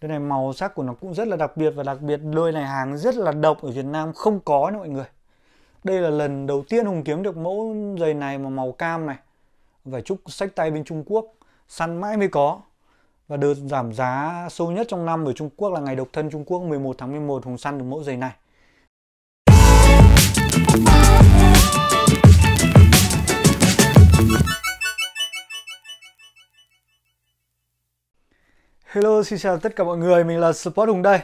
đây này màu sắc của nó cũng rất là đặc biệt và đặc biệt đôi này hàng rất là độc ở Việt Nam không có nha mọi người. Đây là lần đầu tiên Hùng kiếm được mẫu giày này mà màu cam này. Vải trúc sách tay bên Trung Quốc săn mãi mới có. Và đợt giảm giá sâu nhất trong năm ở Trung Quốc là ngày độc thân Trung Quốc 11 tháng 11 Hùng săn được mẫu giày này. Hello, xin chào tất cả mọi người, mình là Sport Hùng đây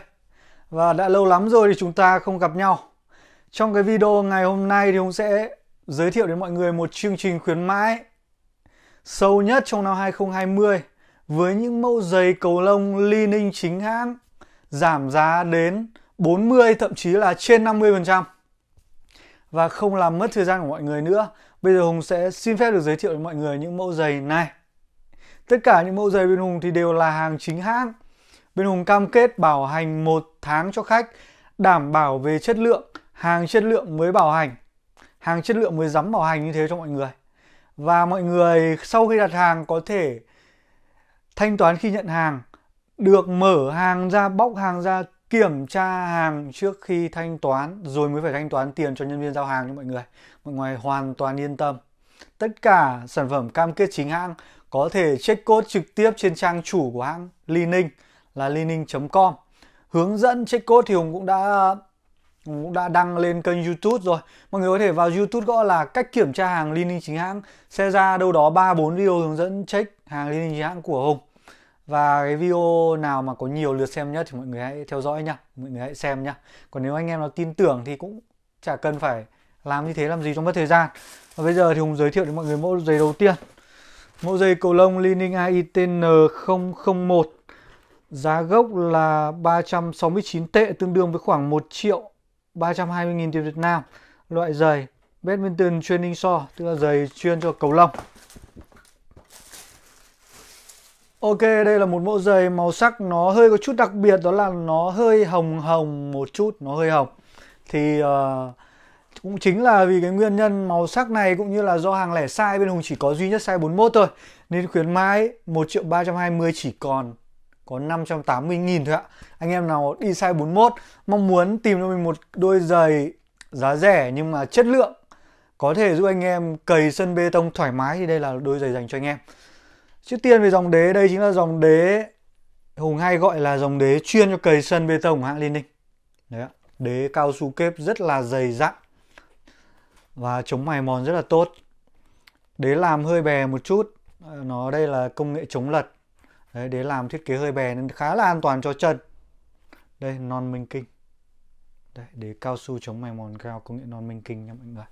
Và đã lâu lắm rồi thì chúng ta không gặp nhau Trong cái video ngày hôm nay thì Hùng sẽ giới thiệu đến mọi người một chương trình khuyến mãi sâu nhất trong năm 2020 với những mẫu giày cầu lông Li Ninh chính hãng giảm giá đến 40 thậm chí là trên 50% và không làm mất thời gian của mọi người nữa. Bây giờ Hùng sẽ xin phép được giới thiệu đến mọi người những mẫu giày này. Tất cả những mẫu giày bên Hùng thì đều là hàng chính hãng. Bên Hùng cam kết bảo hành một tháng cho khách, đảm bảo về chất lượng, hàng chất lượng mới bảo hành. Hàng chất lượng mới dám bảo hành như thế cho mọi người. Và mọi người sau khi đặt hàng có thể thanh toán khi nhận hàng, được mở hàng ra, bóc hàng ra, kiểm tra hàng trước khi thanh toán rồi mới phải thanh toán tiền cho nhân viên giao hàng cho mọi người. Mọi người hoàn toàn yên tâm. Tất cả sản phẩm cam kết chính hãng có thể check code trực tiếp trên trang chủ của hãng Lining là lining.com. Hướng dẫn check code thì Hùng cũng đã cũng đã đăng lên kênh YouTube rồi. Mọi người có thể vào YouTube gõ là cách kiểm tra hàng Lining chính hãng sẽ ra đâu đó 3 4 video hướng dẫn check hàng Lining chính hãng của Hùng. Và cái video nào mà có nhiều lượt xem nhất thì mọi người hãy theo dõi nha, mọi người hãy xem nha. Còn nếu anh em nào tin tưởng thì cũng chả cần phải làm như thế làm gì trong mất thời gian. Và bây giờ thì Hùng giới thiệu đến mọi người mẫu giấy đầu tiên. Mẫu dây cầu lông Lining AITN 001 giá gốc là 369 tệ tương đương với khoảng 1 triệu 320 nghìn tiền Việt Nam. Loại giày badminton training so tức là giày chuyên cho cầu lông. Ok, đây là một mẫu giày màu sắc nó hơi có chút đặc biệt đó là nó hơi hồng hồng một chút, nó hơi hồng. Thì uh, cũng chính là vì cái nguyên nhân màu sắc này cũng như là do hàng lẻ sai bên Hùng chỉ có duy nhất size 41 thôi nên khuyến mãi 1 triệu 320 chỉ còn có 580 nghìn thôi ạ anh em nào đi size 41 mong muốn tìm cho mình một đôi giày giá rẻ nhưng mà chất lượng có thể giúp anh em cầy sân bê tông thoải mái thì đây là đôi giày dành cho anh em trước tiên về dòng đế đây chính là dòng đế Hùng hay gọi là dòng đế chuyên cho cầy sân bê tông hãng Liên Ninh đấy ạ đế cao su kép rất là dày dặn và chống mài mòn rất là tốt đế làm hơi bè một chút nó đây là công nghệ chống lật đấy, đế làm thiết kế hơi bè nên khá là an toàn cho chân đây non minh kinh đấy, đế cao su chống mài mòn cao công nghệ non minh kinh nha mọi người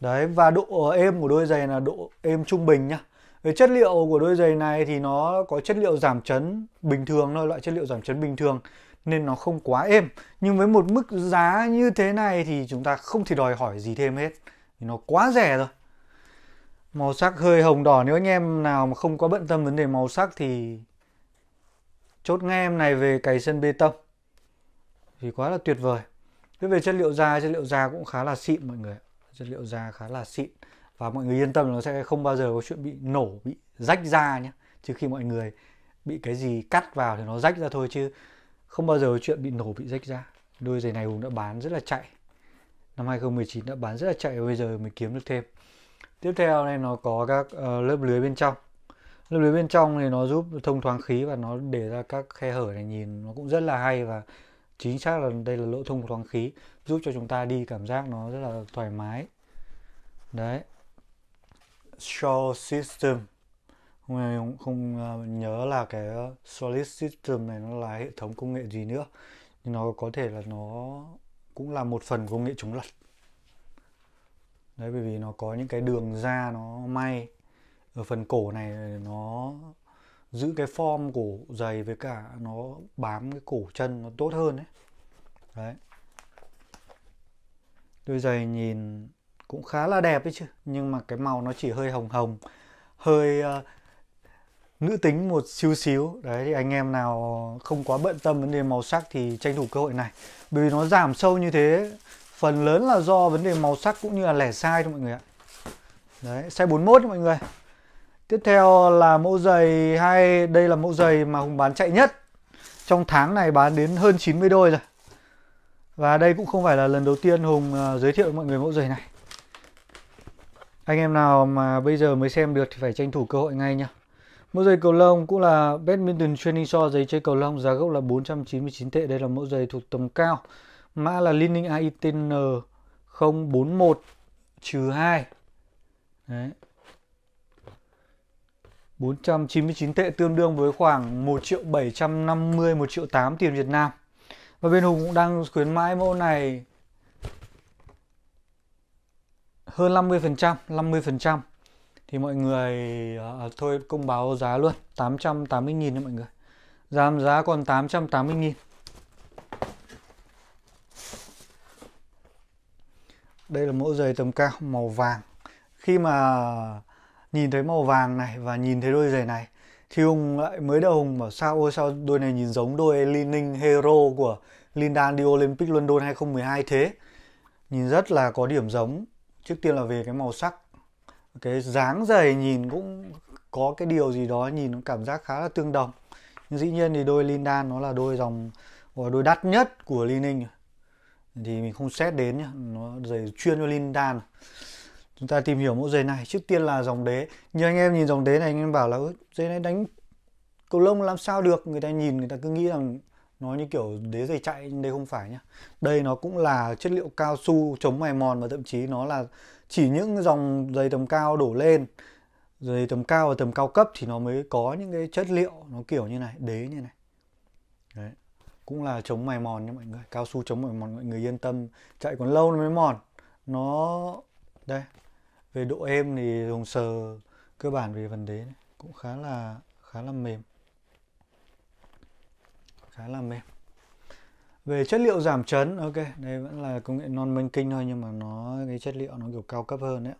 đấy và độ êm của đôi giày là độ êm trung bình nhá về chất liệu của đôi giày này thì nó có chất liệu giảm chấn bình thường thôi loại chất liệu giảm chấn bình thường nên nó không quá êm nhưng với một mức giá như thế này thì chúng ta không thể đòi hỏi gì thêm hết nó quá rẻ rồi màu sắc hơi hồng đỏ nếu anh em nào mà không có bận tâm vấn đề màu sắc thì chốt nghe em này về cày sân bê tông thì quá là tuyệt vời thế về chất liệu da chất liệu da cũng khá là xịn mọi người chất liệu da khá là xịn và mọi người yên tâm nó sẽ không bao giờ có chuyện bị nổ bị rách da nhé chứ khi mọi người bị cái gì cắt vào thì nó rách ra thôi chứ không bao giờ chuyện bị nổ bị rách ra đôi giày này hùng đã bán rất là chạy năm 2019 đã bán rất là chạy bây giờ mới kiếm được thêm tiếp theo này nó có các uh, lớp lưới bên trong lớp lưới bên trong thì nó giúp thông thoáng khí và nó để ra các khe hở này nhìn nó cũng rất là hay và chính xác là đây là lỗ thông thoáng khí giúp cho chúng ta đi cảm giác nó rất là thoải mái đấy show system không không à, nhớ là cái ờ, solid system này nó là hệ thống công nghệ gì nữa nhưng nó có thể là nó cũng là một phần công nghệ chống lật đấy bởi vì nó có những cái đường da nó may ở phần cổ này nó giữ cái form cổ dày với cả nó bám cái cổ chân nó tốt hơn đấy đấy đôi giày nhìn cũng khá là đẹp đấy chứ nhưng mà cái màu nó chỉ hơi hồng hồng hơi uh, nữ tính một xíu xíu đấy thì anh em nào không quá bận tâm vấn đề màu sắc thì tranh thủ cơ hội này bởi vì nó giảm sâu như thế phần lớn là do vấn đề màu sắc cũng như là lẻ sai cho mọi người ạ đấy size 41 mọi người tiếp theo là mẫu giày hai đây là mẫu giày mà hùng bán chạy nhất trong tháng này bán đến hơn 90 đôi rồi và đây cũng không phải là lần đầu tiên hùng à, giới thiệu mọi người mẫu giày này anh em nào mà bây giờ mới xem được thì phải tranh thủ cơ hội ngay nha Mẫu giày cầu lông cũng là Badminton Training Shoe giày chơi cầu lông giá gốc là 499 tệ. Đây là mẫu giày thuộc tầm cao. Mã là Linning AITN 041 trừ 2. Đấy. 499 tệ tương đương với khoảng 1 triệu 750 1 triệu 8 tiền Việt Nam. Và bên Hùng cũng đang khuyến mãi mẫu này hơn 50%, 50% thì mọi người à, thôi công báo giá luôn 880.000 nha mọi người giảm giá còn 880.000 đây là mẫu giày tầm cao màu vàng khi mà nhìn thấy màu vàng này và nhìn thấy đôi giày này thì Hùng lại mới đầu Hùng bảo sao ôi sao đôi này nhìn giống đôi Leaning Hero của linda đi Olympic London 2012 thế nhìn rất là có điểm giống trước tiên là về cái màu sắc cái dáng giày nhìn cũng có cái điều gì đó nhìn nó cảm giác khá là tương đồng nhưng dĩ nhiên thì đôi Lindan nó là đôi dòng gọi đôi đắt nhất của Li Ninh thì mình không xét đến nhá nó giày chuyên cho Lindan chúng ta tìm hiểu mẫu giày này trước tiên là dòng đế như anh em nhìn dòng đế này anh em bảo là giày này đánh cầu lông làm sao được người ta nhìn người ta cứ nghĩ rằng nó như kiểu đế giày chạy nhưng đây không phải nhá đây nó cũng là chất liệu cao su chống mài mòn và thậm chí nó là chỉ những dòng giày tầm cao đổ lên giày tầm cao và tầm cao cấp thì nó mới có những cái chất liệu nó kiểu như này đế như này đấy cũng là chống mài mòn nha mọi người cao su chống mài mòn mọi người yên tâm chạy còn lâu nó mới mòn nó đây về độ êm thì dùng sờ cơ bản về phần đế này. cũng khá là khá là mềm khá là mềm về chất liệu giảm chấn ok đây vẫn là công nghệ non minh kinh thôi nhưng mà nó cái chất liệu nó kiểu cao cấp hơn đấy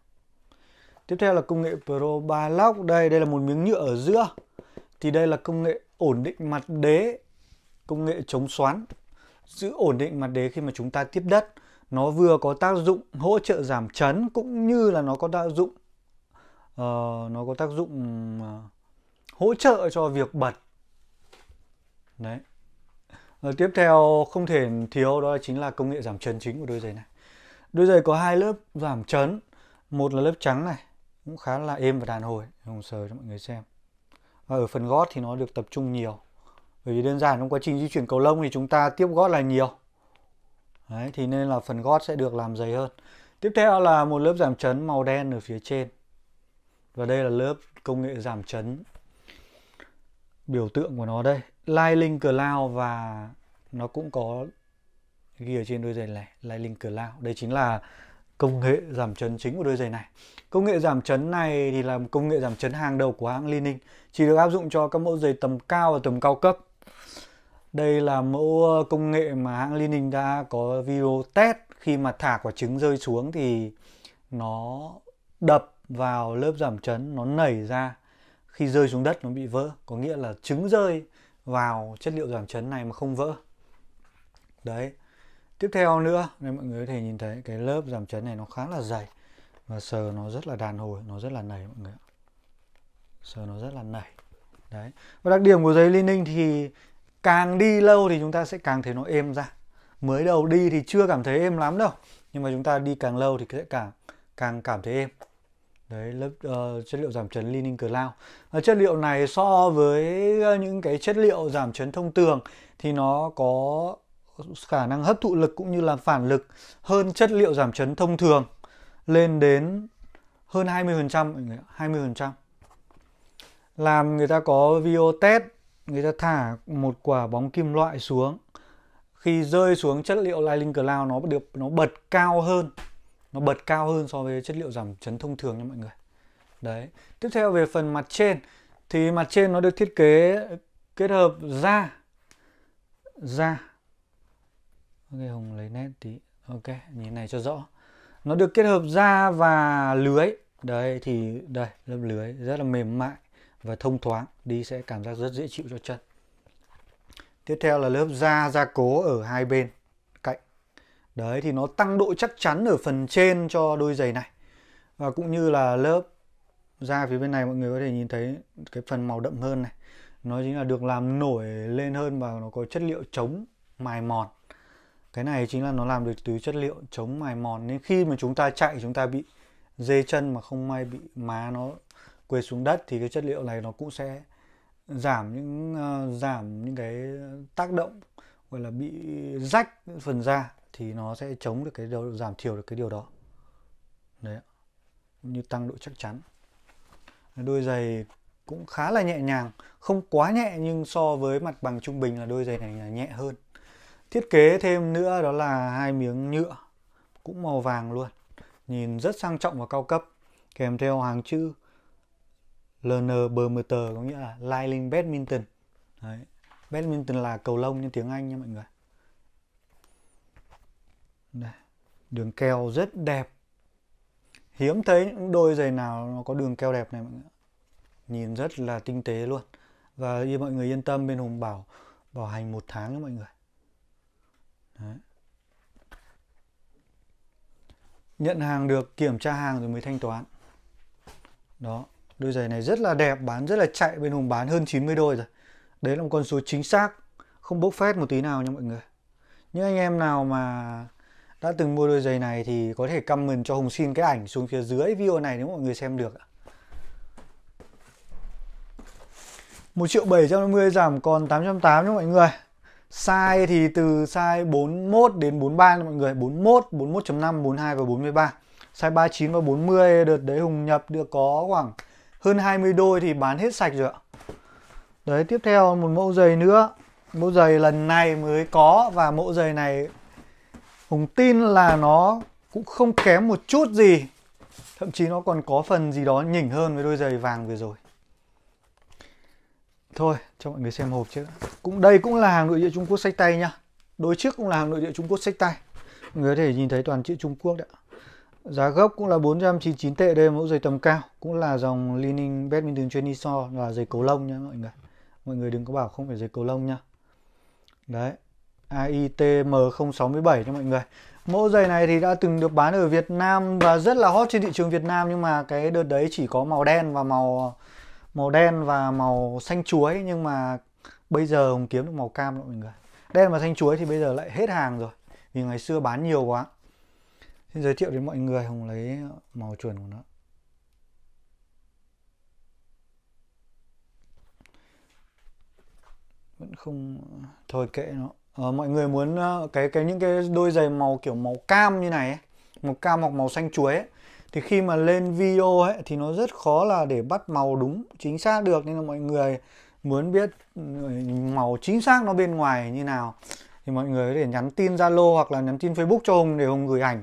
tiếp theo là công nghệ pro ba lock đây đây là một miếng nhựa ở giữa thì đây là công nghệ ổn định mặt đế công nghệ chống xoắn giữ ổn định mặt đế khi mà chúng ta tiếp đất nó vừa có tác dụng hỗ trợ giảm chấn cũng như là nó có tác dụng uh, nó có tác dụng uh, hỗ trợ cho việc bật đấy Ờ, tiếp theo không thể thiếu đó chính là công nghệ giảm chấn chính của đôi giày này. Đôi giày có hai lớp giảm chấn, một là lớp trắng này cũng khá là êm và đàn hồi, hồng sờ cho mọi người xem. Và ở phần gót thì nó được tập trung nhiều. Bởi vì đơn giản trong quá trình di chuyển cầu lông thì chúng ta tiếp gót là nhiều. Đấy, thì nên là phần gót sẽ được làm dày hơn. Tiếp theo là một lớp giảm chấn màu đen ở phía trên. Và đây là lớp công nghệ giảm chấn biểu tượng của nó đây Lightning Cloud và nó cũng có ghi ở trên đôi giày này Lightning Cloud đây chính là công nghệ giảm chấn chính của đôi giày này công nghệ giảm chấn này thì là công nghệ giảm chấn hàng đầu của hãng Lining chỉ được áp dụng cho các mẫu giày tầm cao và tầm cao cấp đây là mẫu ờ, công nghệ mà hãng Lining đã có video test khi mà thả quả trứng rơi xuống thì nó đập vào lớp giảm chấn nó nảy ra khi rơi xuống đất nó bị vỡ có nghĩa là trứng rơi vào chất liệu giảm chấn này mà không vỡ đấy tiếp theo nữa nên mọi người có thể nhìn thấy cái lớp giảm chấn này nó khá là dày và sờ nó rất là đàn hồi nó rất là nảy mọi người ạ sờ nó rất là nảy đấy và đặc điểm của giấy li thì càng đi lâu thì chúng ta sẽ càng thấy nó êm ra mới đầu đi thì chưa cảm thấy êm lắm đâu nhưng mà chúng ta đi càng lâu thì sẽ càng càng cảm thấy êm đấy lớp uh, chất liệu giảm chấn Leaning Cloud uh, chất liệu này so với ờ, những cái chất liệu giảm chấn thông thường thì nó có khả năng hấp thụ lực cũng như là phản lực hơn chất liệu giảm chấn thông thường lên đến hơn 20% 20% làm người ta có video test người ta thả một quả bóng kim loại xuống khi rơi xuống chất liệu lining Cloud nó được nó bật cao hơn nó bật cao hơn so với chất liệu giảm chấn thông thường nha mọi người đấy tiếp theo về phần mặt trên thì mặt trên nó được thiết kế kết hợp da da ok hùng lấy nét tí ok nhìn này cho rõ nó được kết hợp da và lưới đấy thì đây lớp lưới rất là mềm mại và thông thoáng đi sẽ cảm giác rất dễ chịu cho chân tiếp theo là lớp da gia cố ở hai bên Đấy thì nó tăng độ chắc chắn ở phần trên cho đôi giày này. Và cũng như là lớp da phía bên này mọi người có thể nhìn thấy cái phần màu đậm hơn này. Nó chính là được làm nổi lên hơn và nó có chất liệu chống mài mòn. Cái này chính là nó làm được từ chất liệu chống mài mòn nên khi mà chúng ta chạy chúng ta bị dê chân mà không may bị má nó quệt xuống đất thì cái chất liệu này nó cũng sẽ giảm những uh, giảm những cái tác động gọi là bị rách phần da thì nó sẽ chống được cái điều, giảm thiểu được cái điều đó đấy như tăng độ chắc chắn đôi giày cũng khá là nhẹ nhàng không quá nhẹ nhưng so với mặt bằng trung bình là đôi giày này là nhẹ hơn thiết kế thêm nữa đó là hai miếng nhựa cũng màu vàng luôn nhìn rất sang trọng và cao cấp kèm theo hàng chữ LN Bermuter có nghĩa là Liling Badminton Đấy. Badminton là cầu lông như tiếng Anh nha mọi người đây, đường keo rất đẹp. Hiếm thấy những đôi giày nào nó có đường keo đẹp này mọi người. Nhìn rất là tinh tế luôn. Và như mọi người yên tâm bên Hùng bảo bảo hành một tháng nhé mọi người. Đấy. Nhận hàng được, kiểm tra hàng rồi mới thanh toán. Đó, đôi giày này rất là đẹp, bán rất là chạy bên Hùng bán hơn 90 đôi rồi. Đấy là một con số chính xác, không bốc phét một tí nào nha mọi người. Những anh em nào mà đã từng mua đôi giày này thì có thể comment cho Hùng xin cái ảnh xuống phía dưới video này nếu mọi người xem được ạ. 1 triệu 750 giảm còn 880 nha mọi người Size thì từ size 41 đến 43 nha mọi người 41, 41.5, 42 và 43 Size 39 và 40 đợt đấy Hùng nhập được có khoảng hơn 20 đôi thì bán hết sạch rồi ạ Đấy tiếp theo một mẫu giày nữa Mẫu giày lần này mới có và mẫu giày này Hùng tin là nó cũng không kém một chút gì Thậm chí nó còn có phần gì đó nhỉnh hơn với đôi giày vàng vừa rồi Thôi cho mọi người xem hộp chứ cũng Đây cũng là hàng nội địa Trung Quốc sách tay nhá Đôi trước cũng là hàng nội địa Trung Quốc sách tay Mọi người có thể nhìn thấy toàn chữ Trung Quốc đấy Giá gốc cũng là 499 tệ đây mẫu giày tầm cao Cũng là dòng Lining Badminton Training So là giày cầu lông nha mọi người Mọi người đừng có bảo không phải giày cầu lông nha Đấy AITM067 cho mọi người Mẫu giày này thì đã từng được bán ở Việt Nam và rất là hot trên thị trường Việt Nam nhưng mà cái đợt đấy chỉ có màu đen và màu màu đen và màu xanh chuối nhưng mà bây giờ Hồng kiếm được màu cam rồi mọi người. Đen và xanh chuối thì bây giờ lại hết hàng rồi vì ngày xưa bán nhiều quá. Xin giới thiệu đến mọi người hùng lấy màu chuẩn của nó. Vẫn không thôi kệ nó uh, mọi người muốn ờ, cái cái những cái đôi giày màu kiểu màu cam như này ấy, màu cam hoặc màu xanh chuối ấy, thì khi mà lên video ấy thì nó rất khó là để bắt màu đúng chính xác được nên là mọi người muốn biết ừ, màu chính xác nó bên ngoài như nào thì mọi người có thể nhắn tin Zalo hoặc là nhắn tin Facebook cho Hùng để Hùng gửi ảnh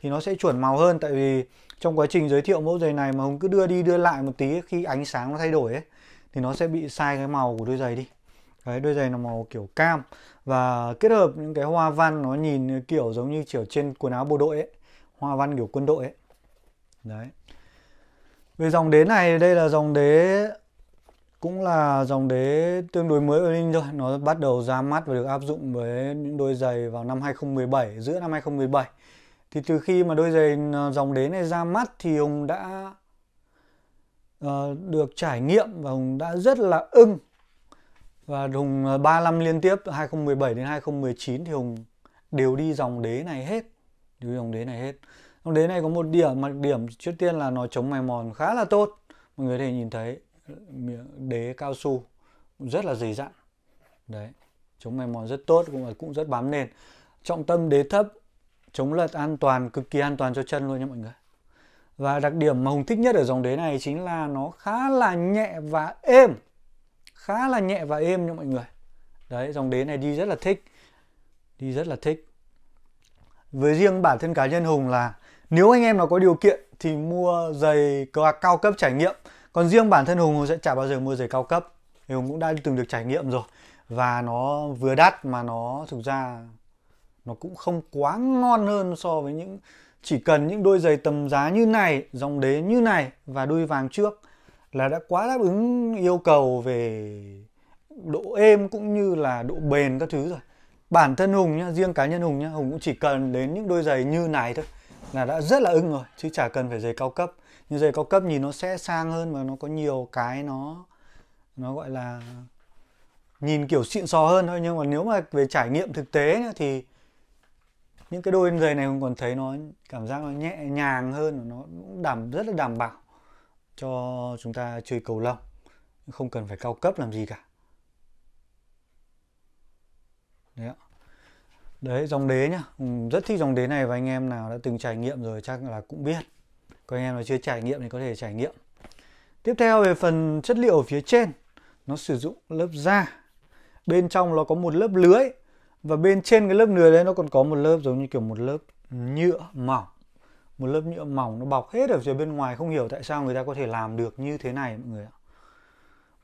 thì nó sẽ chuẩn màu hơn tại vì trong quá trình giới thiệu mẫu giày này mà Hùng cứ đưa đi đưa lại một tí ấy, khi ánh sáng nó thay đổi ấy thì nó sẽ bị sai cái màu của đôi giày đi Đấy, đôi giày là màu kiểu cam và kết hợp những cái hoa văn nó nhìn kiểu giống như kiểu trên quần áo bộ đội ấy, hoa văn kiểu quân đội ấy. Đấy. Về dòng đế này, đây là dòng đế cũng là dòng đế tương đối mới ở Linh rồi, nó bắt đầu ra mắt và được áp dụng với những đôi giày vào năm 2017, giữa năm 2017. Thì từ khi mà đôi giày ờ, dòng đế này ra mắt thì ông đã uh, được trải nghiệm và ông đã rất là ưng và Hùng 3 à, năm liên tiếp 2017 đến 2019 thì Hùng đều đi dòng đế này hết. Đều đi dòng đế này hết. Dòng đế này có một điểm, mặt điểm trước tiên là nó chống mài mòn khá là tốt. Mọi người có thể nhìn thấy đế cao su rất là dày dặn. Đấy, chống mài mòn rất tốt cũng cũng rất bám nền. Trọng tâm đế thấp, chống lật an toàn, cực kỳ an toàn cho chân luôn nha mọi người. Và đặc điểm mà Hùng thích nhất ở dòng đế này chính là nó khá là nhẹ và êm khá là nhẹ và êm nha mọi người đấy dòng đế này đi rất là thích đi rất là thích với riêng bản thân cá nhân hùng là nếu anh em nào có điều kiện thì mua giày cao cấp trải nghiệm còn riêng bản thân hùng hùng sẽ chả bao giờ mua giày cao cấp thì hùng cũng đã từng được trải nghiệm rồi và nó vừa đắt mà nó thực ra nó cũng không quá ngon hơn so với những chỉ cần những đôi giày tầm giá như này dòng đế như này và đôi vàng trước là đã quá đáp ứng yêu cầu về độ êm cũng như là độ bền các thứ rồi bản thân hùng nhá riêng cá nhân hùng nhá hùng cũng chỉ cần đến những đôi giày như này thôi là đã rất là ưng rồi chứ chả cần phải giày cao cấp Như giày cao cấp nhìn nó sẽ sang hơn mà nó có nhiều cái nó nó gọi là nhìn kiểu xịn sò hơn thôi nhưng mà nếu mà về trải nghiệm thực tế nhá, thì những cái đôi giày này hùng còn thấy nó cảm giác nó nhẹ nhàng hơn nó cũng đảm rất là đảm bảo cho chúng ta chơi cầu lông không cần phải cao cấp làm gì cả đấy ạ đấy dòng đế nhá ừ, rất thích dòng đế này và anh em nào đã từng trải nghiệm rồi chắc là cũng biết còn anh em nào chưa trải nghiệm thì có thể trải nghiệm tiếp theo về phần chất liệu ở phía trên nó sử dụng lớp da bên trong nó có một lớp lưới và bên trên cái lớp lưới đấy nó còn có một lớp giống như kiểu một lớp nhựa mỏng một lớp nhựa mỏng nó bọc hết ở phía bên ngoài không hiểu tại sao người ta có thể làm được như thế này mọi người ạ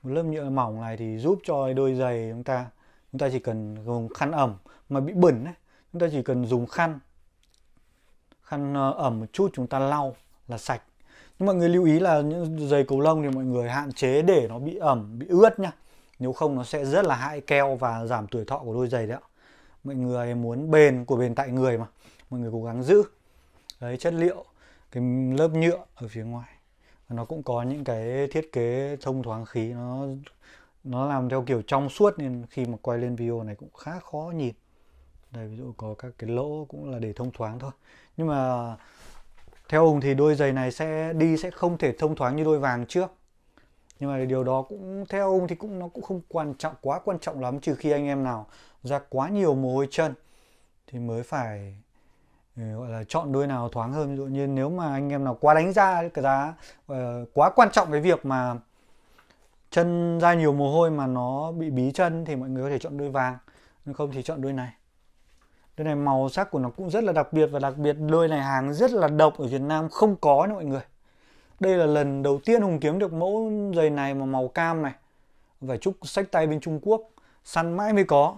một lớp nhựa mỏng này thì giúp cho đôi giày chúng ta chúng ta chỉ cần dùng khăn ẩm mà bị bẩn ấy, chúng ta chỉ cần dùng khăn khăn ờ, ẩm một chút chúng ta lau là sạch nhưng mọi người lưu ý là những giày cầu lông thì mọi người hạn chế để nó bị ẩm bị ướt nhá nếu không nó sẽ rất là hại keo và giảm tuổi thọ của đôi giày đấy ạ mọi người muốn bền của bền tại người mà mọi người cố gắng giữ đấy chất liệu cái lớp nhựa ở phía ngoài nó cũng có những cái thiết kế thông thoáng khí nó nó làm theo kiểu trong suốt nên khi mà quay lên video này cũng khá khó nhìn đây ví dụ có các cái lỗ cũng là để thông thoáng thôi nhưng mà theo Hùng thì đôi giày này sẽ đi sẽ không thể thông thoáng như đôi vàng trước nhưng mà điều đó cũng theo ông thì cũng nó cũng không quan trọng quá quan trọng lắm trừ khi anh em nào ra quá nhiều mồ hôi chân thì mới phải Ừ, gọi là chọn đôi nào thoáng hơn ví dụ như nếu mà anh em nào quá đánh ra cái giá ờ, quá quan trọng cái việc mà chân ra nhiều mồ hôi mà nó bị bí chân thì mọi người có thể chọn đôi vàng nếu không thì chọn đôi này đôi này màu sắc của nó cũng rất là đặc biệt và đặc biệt đôi này hàng rất là độc ở Việt Nam không có nữa mọi người đây là lần đầu tiên Hùng kiếm được mẫu giày này mà màu cam này vải chúc sách tay bên Trung Quốc săn mãi mới có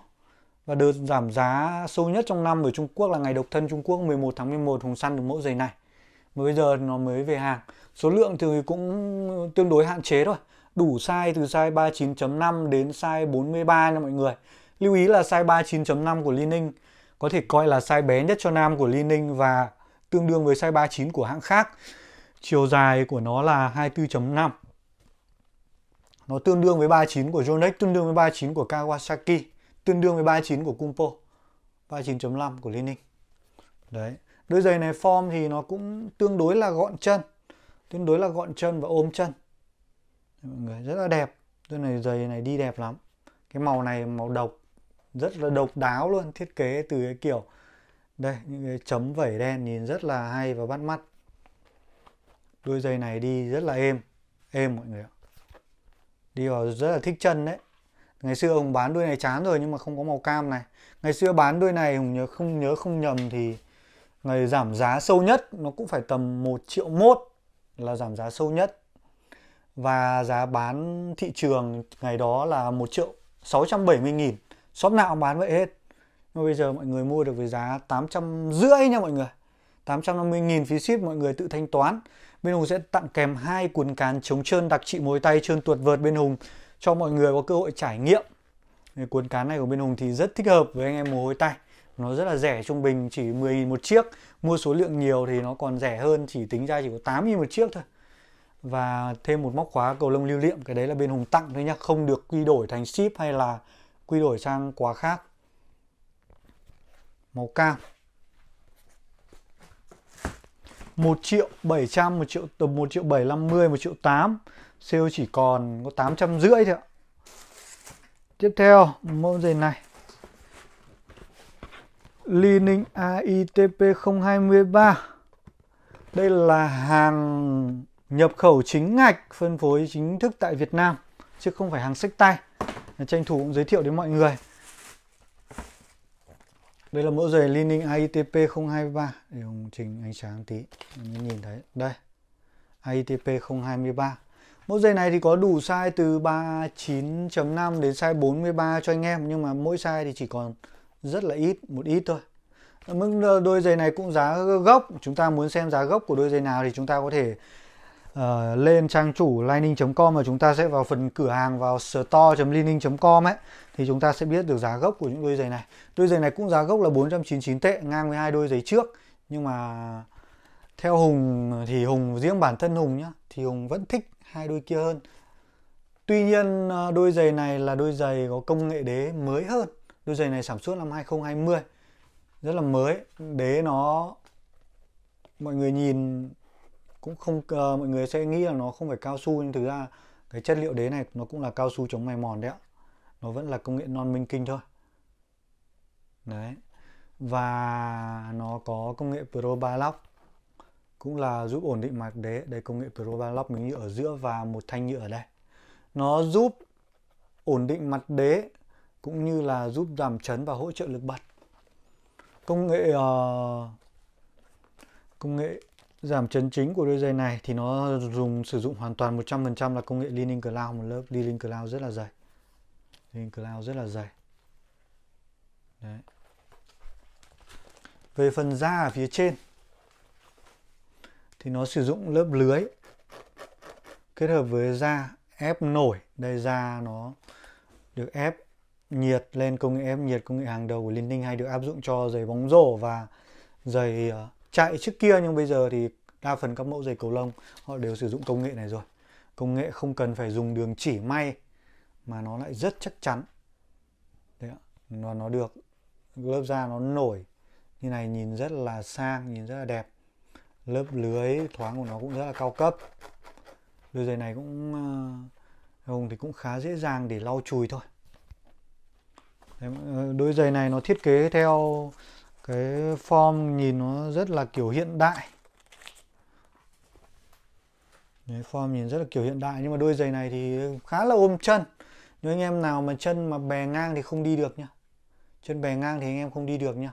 và đợt giảm giá sâu nhất trong năm ở Trung Quốc là ngày độc thân Trung Quốc 11 tháng 11 Hồng Săn được mẫu giày này. Mà bây giờ nó mới về hàng. Số lượng thì cũng tương đối hạn chế thôi. Đủ size từ size 39.5 đến size 43 nha mọi người. Lưu ý là size 39.5 của Li Ning có thể coi là size bé nhất cho nam của Li Ning và tương đương với size 39 của hãng khác. Chiều dài của nó là 24.5. Nó tương đương với 39 của Yonex, tương đương với 39 của Kawasaki tương đương với 39 của Kumpo 39.5 của Li đấy đôi giày này form thì nó cũng tương đối là gọn chân tương đối là gọn chân và ôm chân mọi người rất là đẹp đôi này giày này đi đẹp lắm cái màu này màu độc rất là độc đáo luôn thiết kế từ cái kiểu đây những cái chấm vẩy đen nhìn rất là hay và bắt mắt đôi giày này đi rất là êm êm mọi người ạ đi vào rất là thích chân đấy ngày xưa hùng bán đuôi này chán rồi nhưng mà không có màu cam này ngày xưa bán đuôi này hùng nhớ không nhớ không nhầm thì ngày giảm giá sâu nhất nó cũng phải tầm 1 triệu mốt là giảm giá sâu nhất và giá bán thị trường ngày đó là 1 triệu 670 nghìn shop nào bán vậy hết nhưng bây giờ mọi người mua được với giá rưỡi nha mọi người 850 nghìn phí ship mọi người tự thanh toán bên Hùng sẽ tặng kèm hai cuốn cán chống trơn đặc trị mối tay trơn tuột vợt bên Hùng cho mọi người có cơ hội trải nghiệm thì cuốn cán này của bên Hùng thì rất thích hợp với anh em mồ hôi tay nó rất là rẻ trung bình chỉ 10 000 một chiếc mua số lượng nhiều thì nó còn rẻ hơn chỉ tính ra chỉ có 8 000 một chiếc thôi và thêm một móc khóa cầu lông lưu niệm cái đấy là bên Hùng tặng thôi nhá không được quy đổi thành ship hay là quy đổi sang quà khác màu cam 1 triệu 700 1 triệu tầm 1 triệu 750 1 triệu 8 sale chỉ còn có rưỡi thôi ạ tiếp theo mẫu dây này Lining AITP 023 đây là hàng nhập khẩu chính ngạch phân phối chính thức tại Việt Nam chứ không phải hàng sách tay tranh thủ cũng giới thiệu đến mọi người đây là mẫu giày Lining AITP 023 để hồng trình ánh sáng tí nhìn thấy đây AITP 023 Mẫu giày này thì có đủ size từ 39.5 đến size 43 cho anh em nhưng mà mỗi size thì chỉ còn rất là ít, một ít thôi. Mức đôi giày này cũng giá gốc, chúng ta muốn xem giá gốc của đôi giày nào thì chúng ta có thể uh, lên trang chủ lining.com và chúng ta sẽ vào phần cửa hàng vào store.lining.com ấy thì chúng ta sẽ biết được giá gốc của những đôi giày này. Đôi giày này cũng giá gốc là 499 tệ ngang với hai đôi giày trước nhưng mà theo Hùng thì Hùng riêng bản thân Hùng nhá thì Hùng vẫn thích hai đôi kia hơn Tuy nhiên ờ, đôi giày này là đôi giày có công nghệ đế mới hơn Đôi giày này sản xuất năm 2020 Rất là mới Đế nó Mọi người nhìn cũng không uh, mọi người sẽ nghĩ là nó không phải cao su nhưng thực ra cái chất liệu đế này nó cũng là cao su chống mài mòn đấy ạ nó vẫn là công nghệ non minh kinh thôi đấy và nó có công nghệ pro ba cũng là giúp ổn định mặt đế đây công nghệ Probalock mình nhựa ở giữa và một thanh nhựa đây nó giúp ổn định mặt đế cũng như là giúp giảm chấn và hỗ trợ lực bật công nghệ uh, công nghệ giảm chấn chính của đôi giày này thì nó dùng sử dụng hoàn toàn 100% là công nghệ Leaning Cloud một lớp Leaning Cloud rất là dày Leaning Cloud rất là dày Đấy. về phần da ở phía trên thì nó sử dụng lớp lưới kết hợp với da ép nổi đây da nó được ép nhiệt lên công nghệ ép nhiệt công nghệ hàng đầu của Liên Ninh hay được áp dụng cho giày bóng rổ và giày ờ, chạy trước kia nhưng bây giờ thì đa phần các mẫu giày cầu lông họ đều sử dụng công nghệ này rồi công nghệ không cần phải dùng đường chỉ may mà nó lại rất chắc chắn nó nó được lớp da nó nổi như này nhìn rất là sang nhìn rất là đẹp lớp lưới thoáng của nó cũng rất là cao cấp đôi giày này cũng ờ, hồng thì cũng khá dễ dàng để lau chùi thôi ờ, đôi giày này nó thiết kế theo cái form nhìn nó rất là kiểu hiện đại Đấy, form nhìn rất là kiểu hiện đại nhưng mà đôi giày này thì khá là ôm chân nếu anh em nào mà chân mà bè ngang thì không đi được nhá chân bè ngang thì anh em không đi được nhá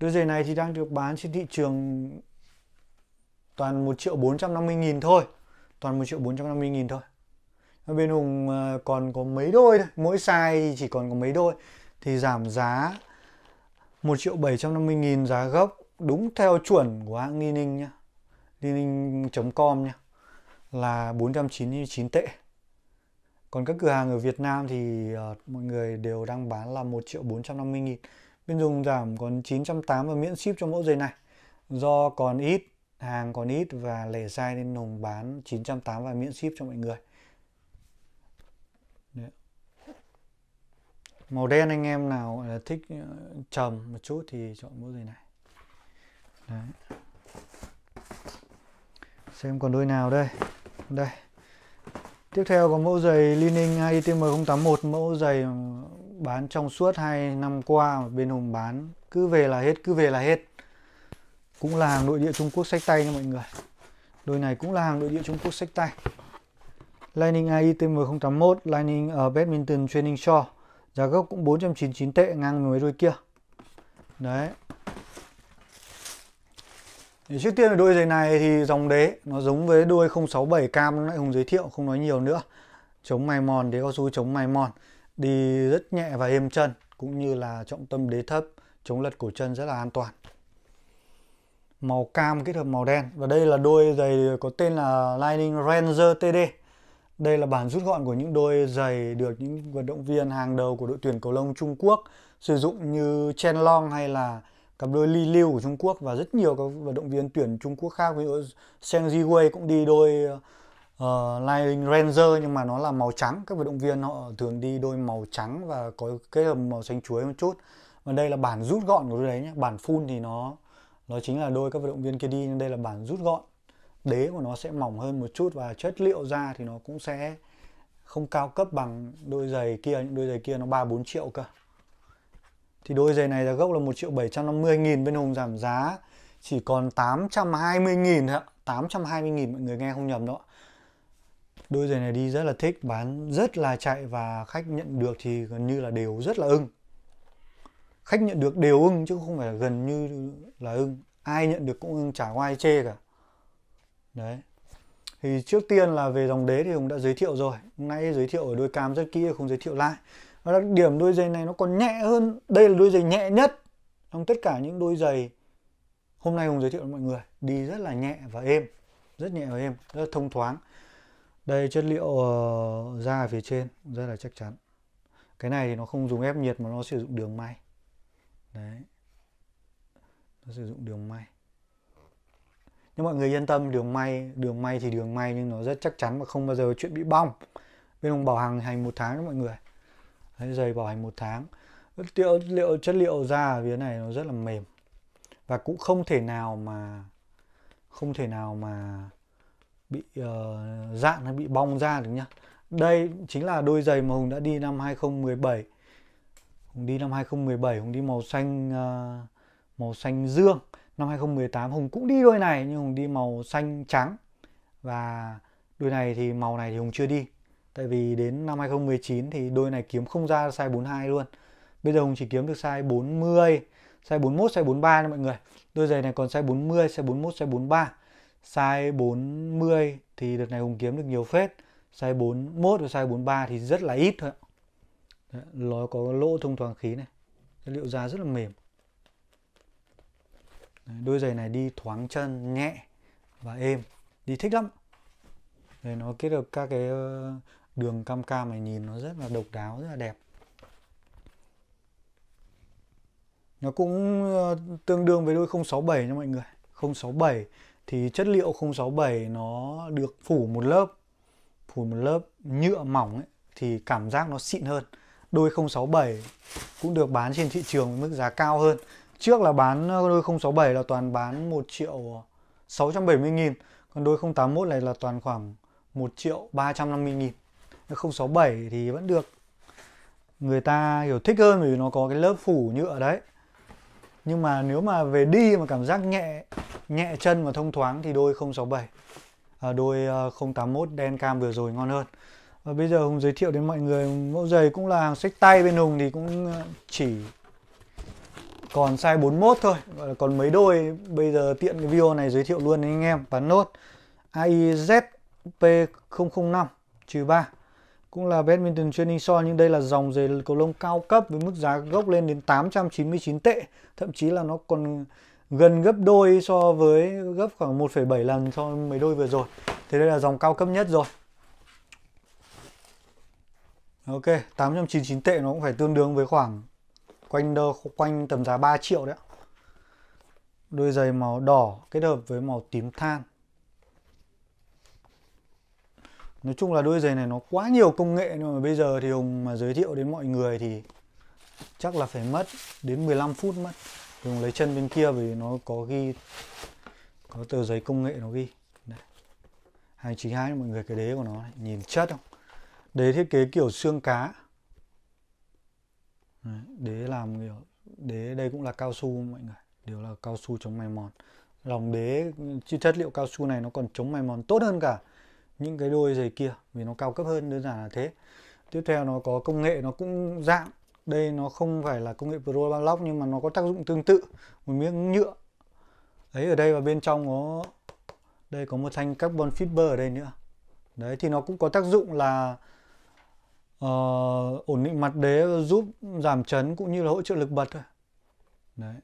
Đôi giày này thì đang được bán trên thị trường toàn 1 triệu 450 nghìn thôi. Toàn 1 triệu 450 nghìn thôi. Bên Hùng ờ, còn có mấy đôi thôi. Mỗi size thì chỉ còn có mấy đôi. Thì giảm giá 1 triệu 750 nghìn giá gốc đúng theo chuẩn của hãng Ninh nhá. Nining.com nhá. Là 499 tệ. Còn các cửa hàng ở Việt Nam thì uh, mọi người đều đang bán là 1 triệu 450 nghìn bên dùng giảm còn 980 và miễn ship cho mẫu giày này do còn ít hàng còn ít và lẻ sai nên nồng bán 980 và miễn ship cho mọi người Đấy. màu đen anh em nào ờ, thích ờ, trầm một chút thì chọn mẫu giày này Đấy. xem còn đôi nào đây đây tiếp theo có mẫu giày Lining ITM 081 mẫu giày bán trong suốt 2 năm qua bên Hùng bán cứ về là hết cứ về là hết cũng là hàng nội địa Trung Quốc sách tay nha mọi người đôi này cũng là hàng nội địa Trung Quốc sách tay Lightning AI TM081 Lightning ở Badminton Training Shore giá gốc cũng 499 tệ ngang với đôi kia đấy thì trước tiên là đôi giày này thì dòng đế nó giống với đôi 067 cam nãy Hùng giới thiệu không nói nhiều nữa chống mài mòn đế có su chống mài mòn đi rất nhẹ và êm chân cũng như là trọng tâm đế thấp chống lật cổ chân rất là an toàn màu cam kết hợp màu đen và đây là đôi giày có tên là Lightning Ranger TD đây là bản rút gọn của những đôi giày được những vận động viên hàng đầu của đội tuyển cầu lông Trung Quốc sử dụng như Chen Long hay là cặp đôi Li Liu của Trung Quốc và rất nhiều các vận động viên tuyển Trung Quốc khác ví dụ Zhang Ziwei cũng đi đôi uh, ờ, Lion Ranger nhưng mà nó là màu trắng các vận động viên họ thường đi đôi màu trắng và có kết hợp màu xanh chuối một chút và đây là bản rút gọn của đôi đấy nhé bản full thì nó nó chính là đôi các vận động viên kia đi nhưng đây là bản rút gọn đế của nó sẽ mỏng hơn một chút và chất liệu da thì nó cũng sẽ không cao cấp bằng đôi giày kia những đôi giày kia nó ba bốn triệu cơ thì đôi giày này là gốc là một triệu bảy trăm năm mươi nghìn bên Hùng giảm giá chỉ còn tám trăm hai mươi nghìn thôi ạ tám trăm hai mươi nghìn mọi người nghe không nhầm đó đôi giày này đi rất là thích bán rất là chạy và khách nhận được thì gần như là đều rất là ưng khách nhận được đều ưng chứ không phải là gần như là ưng ai nhận được cũng ưng chả có ai chê cả đấy thì trước tiên là về dòng đế thì hùng đã giới thiệu rồi nay giới thiệu ở đôi cam rất kỹ không giới thiệu lại và đặc điểm đôi giày này nó còn nhẹ hơn đây là đôi giày nhẹ nhất trong tất cả những đôi giày hôm nay hùng giới thiệu cho mọi người đi rất là nhẹ và êm rất nhẹ và êm rất là thông thoáng đây chất liệu ờ, da ở phía trên rất là chắc chắn cái này thì nó không dùng ép nhiệt mà nó sử dụng đường may đấy nó sử dụng đường may nhưng mọi người yên tâm đường may đường may thì đường may nhưng nó rất chắc chắn và không bao giờ chuyện bị bong bên ông bảo hàng hành một tháng đó mọi người đấy, giày bảo hành một tháng liệu, liệu chất liệu da ở phía này nó rất là mềm và cũng không thể nào mà không thể nào mà bị uh, ờ, dạn hay bị bong ra được nhá đây chính là đôi giày mà Hùng đã đi năm 2017 Hùng đi năm 2017 Hùng đi màu xanh uh, màu xanh dương năm 2018 Hùng cũng đi đôi này nhưng Hùng đi màu xanh trắng và đôi này thì màu này thì Hùng chưa đi tại vì đến năm 2019 thì đôi này kiếm không ra size 42 luôn bây giờ Hùng chỉ kiếm được size 40 size 41 size 43 nha mọi người đôi giày này còn size 40 size 41 size 43 size 40 thì đợt này Hùng kiếm được nhiều phết size 41 và size 43 thì rất là ít thôi Đấy, nó có lỗ thông thoáng khí này cái liệu da rất là mềm Đấy, đôi giày này đi thoáng chân nhẹ và êm đi thích lắm Đấy, nó kết hợp các cái ờ, đường cam cam này nhìn nó rất là độc đáo rất là đẹp nó cũng ờ, tương đương với đôi 067 nha mọi người 067 thì chất liệu 067 nó được phủ một lớp phủ một lớp nhựa mỏng ấy, thì cảm giác nó xịn hơn đôi 067 cũng được bán trên thị trường với mức giá cao hơn trước là bán đôi 067 là toàn bán 1 triệu 670 nghìn còn đôi 081 này là toàn khoảng 1 triệu 350 nghìn 067 thì vẫn được người ta hiểu thích hơn vì nó có cái lớp phủ nhựa đấy nhưng mà nếu mà về đi mà cảm giác nhẹ nhẹ chân và thông thoáng thì đôi 067 à, đôi 081 ờ, đen cam vừa rồi ngon hơn và bây giờ Hùng giới thiệu đến mọi người mẫu giày cũng là hàng sách tay bên Hùng thì cũng ờ, chỉ còn size 41 thôi còn mấy đôi bây giờ tiện cái video này giới thiệu luôn đến anh em bán nốt AIZP005 trừ 3 cũng là badminton training so nhưng đây là dòng giày cầu lông cao cấp với mức giá gốc lên đến 899 tệ thậm chí là nó còn gần gấp đôi so với gấp khoảng 1,7 lần so với mấy đôi vừa rồi thế đây là dòng cao cấp nhất rồi Ok 899 tệ nó cũng phải tương đương với khoảng quanh đơ, quanh tầm giá 3 triệu đấy đôi giày màu đỏ kết hợp với màu tím than Nói chung là đôi giày này nó quá nhiều công nghệ nhưng mà bây giờ thì Hùng mà giới thiệu đến mọi người thì chắc là phải mất đến 15 phút mất dùng lấy chân bên kia vì nó có ghi có tờ giấy công nghệ nó ghi Đây. hàng chính hãng mọi người cái đế của nó này. nhìn chất không đế thiết kế kiểu xương cá Đấy, đế làm kiểu đế đây cũng là cao su mọi người đều là cao su chống mài mòn lòng đế chất liệu cao su này nó còn chống mài mòn tốt hơn cả những cái đôi giày kia vì nó cao cấp hơn đơn giản là thế tiếp theo nó có công nghệ nó cũng dạng đây nó không phải là công nghệ Pro Lock nhưng mà nó có tác dụng tương tự một miếng nhựa ấy ở đây và bên trong nó đây có một thanh carbon fiber ở đây nữa đấy thì nó cũng có tác dụng là uh, ổn định mặt đế giúp giảm chấn cũng như là hỗ trợ lực bật thôi đấy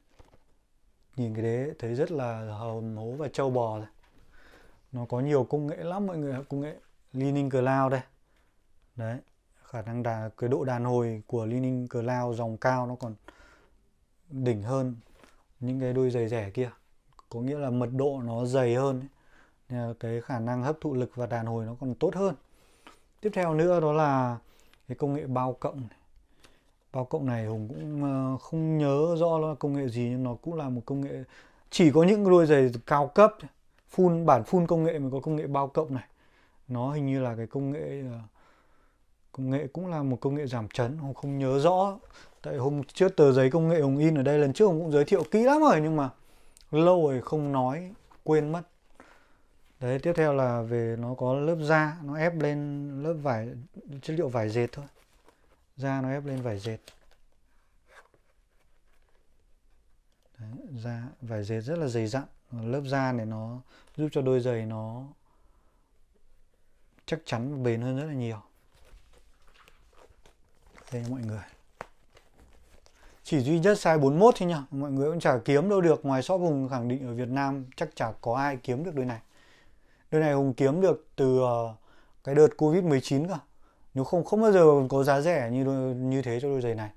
nhìn cái đế thấy rất là hồn hố và trâu bò rồi nó có nhiều công nghệ lắm mọi người công nghệ leaning cloud đây đấy khả năng đà cái độ đàn hồi của Lining Cloud dòng cao nó còn đỉnh hơn những cái đôi giày rẻ kia có nghĩa là mật độ nó dày hơn ấy. cái khả năng hấp thụ lực và đàn hồi nó còn tốt hơn tiếp theo nữa đó là cái công nghệ bao cộng bao cộng này hùng cũng ờ, không nhớ rõ là công nghệ gì nhưng nó cũng là một công nghệ chỉ có những đôi giày cao cấp full bản full công nghệ mới có công nghệ bao cộng này nó hình như là cái công nghệ uh, công nghệ cũng là một công nghệ giảm chấn hùng không nhớ rõ tại hôm trước tờ giấy công nghệ ông in ở đây lần trước ông cũng giới thiệu kỹ lắm rồi nhưng mà lâu rồi không nói quên mất đấy tiếp theo là về nó có lớp da nó ép lên lớp vải chất liệu vải dệt thôi da nó ép lên vải dệt đấy, da vải dệt rất là dày dặn lớp da này nó giúp cho đôi giày nó chắc chắn bền hơn rất là nhiều Thế mọi người Chỉ duy nhất size 41 thôi nhá Mọi người cũng chả kiếm đâu được Ngoài shop Hùng khẳng định ở Việt Nam Chắc chả có ai kiếm được đôi này Đôi này Hùng kiếm được từ ờ, Cái đợt Covid-19 cả Nếu không không bao giờ có giá rẻ như như thế cho đôi giày này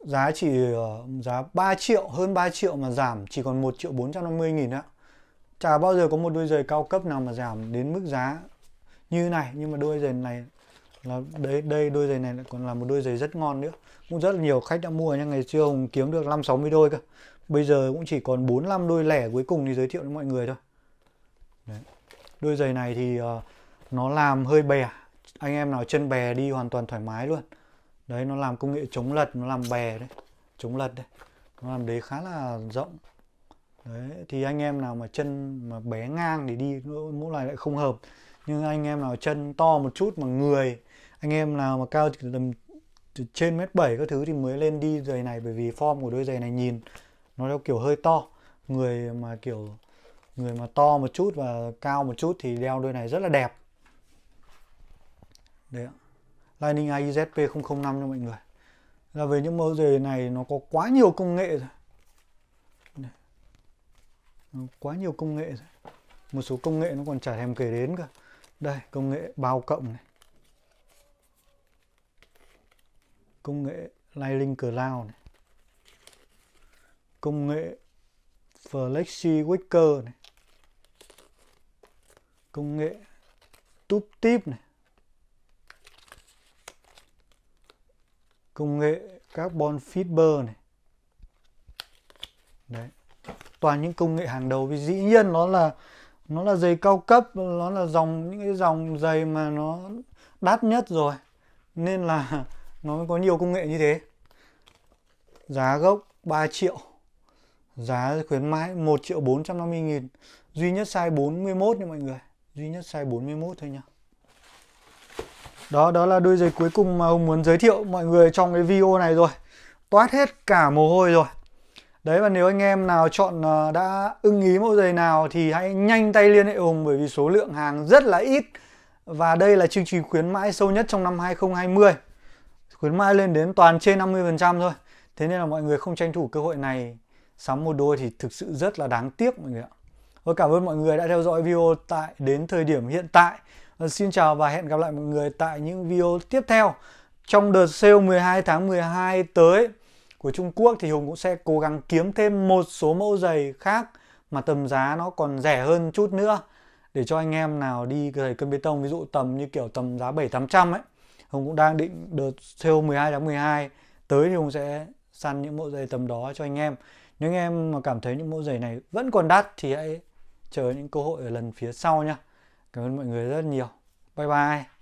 Giá chỉ ờ, giá 3 triệu Hơn 3 triệu mà giảm chỉ còn 1 triệu 450 nghìn ạ Chả bao giờ có một đôi giày cao cấp nào mà giảm đến mức giá như này Nhưng mà đôi giày này là đấy đây đôi giày này còn là một đôi giày rất ngon nữa cũng rất là nhiều khách đã mua nhưng ngày xưa hùng kiếm được năm sáu mươi đôi cơ bây giờ cũng chỉ còn bốn năm đôi lẻ cuối cùng thì giới thiệu với mọi người thôi đấy. đôi giày này thì uh, nó làm hơi bè anh em nào chân bè đi hoàn toàn thoải mái luôn đấy nó làm công nghệ chống lật nó làm bè đấy chống lật đấy nó làm đấy khá là rộng đấy thì anh em nào mà chân mà bé ngang thì đi mỗi loài lại không hợp nhưng anh em nào chân to một chút mà người anh em nào mà cao tầm trên mét 7 các thứ thì mới lên đi giày này bởi vì form của đôi giày này nhìn nó theo kiểu hơi to người mà kiểu người mà to một chút và cao một chút thì đeo đôi này rất là đẹp đấy ạ Lightning IZP 005 cho mọi người là về những mẫu giày này nó có quá nhiều công nghệ rồi nó quá nhiều công nghệ rồi một số công nghệ nó còn chả thèm kể đến cơ đây công nghệ bao cộng này công nghệ Lightning Cloud này. công nghệ Flexi Waker này công nghệ túp tip này công nghệ carbon fiber này đấy toàn những công nghệ hàng đầu vì dĩ nhiên nó là nó là giày cao cấp nó là dòng những cái dòng giày mà nó đắt nhất rồi nên là nó mới có nhiều công nghệ như thế giá gốc 3 triệu giá khuyến mãi 1 triệu 450 nghìn duy nhất size 41 nha mọi người duy nhất size 41 thôi nha đó đó là đôi giày cuối cùng mà ông muốn giới thiệu mọi người trong cái video này rồi toát hết cả mồ hôi rồi đấy và nếu anh em nào chọn ờ, đã ưng ý mẫu giày nào thì hãy nhanh tay liên hệ ông bởi vì số lượng hàng rất là ít và đây là chương trình khuyến mãi sâu nhất trong năm 2020 khuyến mãi lên đến toàn trên 50% thôi thế nên là mọi người không tranh thủ cơ hội này sắm một đôi thì thực sự rất là đáng tiếc mọi người ạ Tôi vâng, cảm ơn mọi người đã theo dõi video tại đến thời điểm hiện tại vâng, Xin chào và hẹn gặp lại mọi người tại những video tiếp theo trong đợt sale 12 tháng 12 tới của Trung Quốc thì Hùng cũng sẽ cố gắng kiếm thêm một số mẫu giày khác mà tầm giá nó còn rẻ hơn chút nữa để cho anh em nào đi giày cân bê tông ví dụ tầm như kiểu tầm giá 7 800 ấy Hùng cũng đang định đợt sale 12 tháng 12 tới thì Hùng sẽ săn những mẫu giày tầm đó cho anh em. Nếu anh em mà cảm thấy những mẫu giày này vẫn còn đắt thì hãy chờ những cơ hội ở lần phía sau nhá Cảm ơn mọi người rất nhiều. Bye bye.